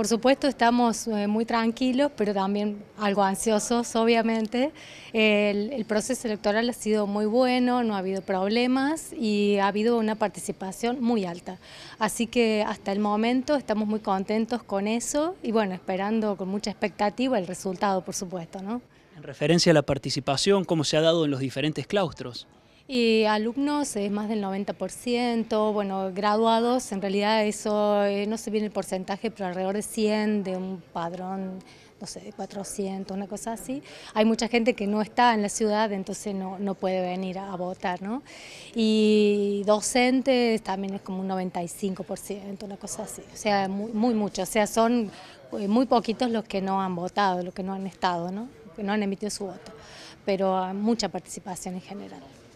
Por supuesto estamos eh, muy tranquilos, pero también algo ansiosos, obviamente. El, el, proceso electoral ha sido muy bueno, no ha habido problemas y ha habido una participación muy alta. Así que hasta el momento estamos muy contentos con eso y bueno, esperando con mucha expectativa el resultado, por supuesto. ¿no? En referencia a la participación, ¿cómo se ha dado en los diferentes claustros? Y alumnos es más del 90%, bueno, graduados, en realidad eso, eh, no sé bien el porcentaje, pero alrededor de 100 de un padrón no sé, de 400, una cosa así. Hay mucha gente que no está en la ciudad, entonces no, puede venir a, votar, ¿no? Y docentes también es como un 95%, una cosa así. O sea, muy, muy mucho. O sea, son eh, muy poquitos los que no han votado, los que no han estado, ¿no? Que no han emitido su voto. Pero ah, mucha participación en general.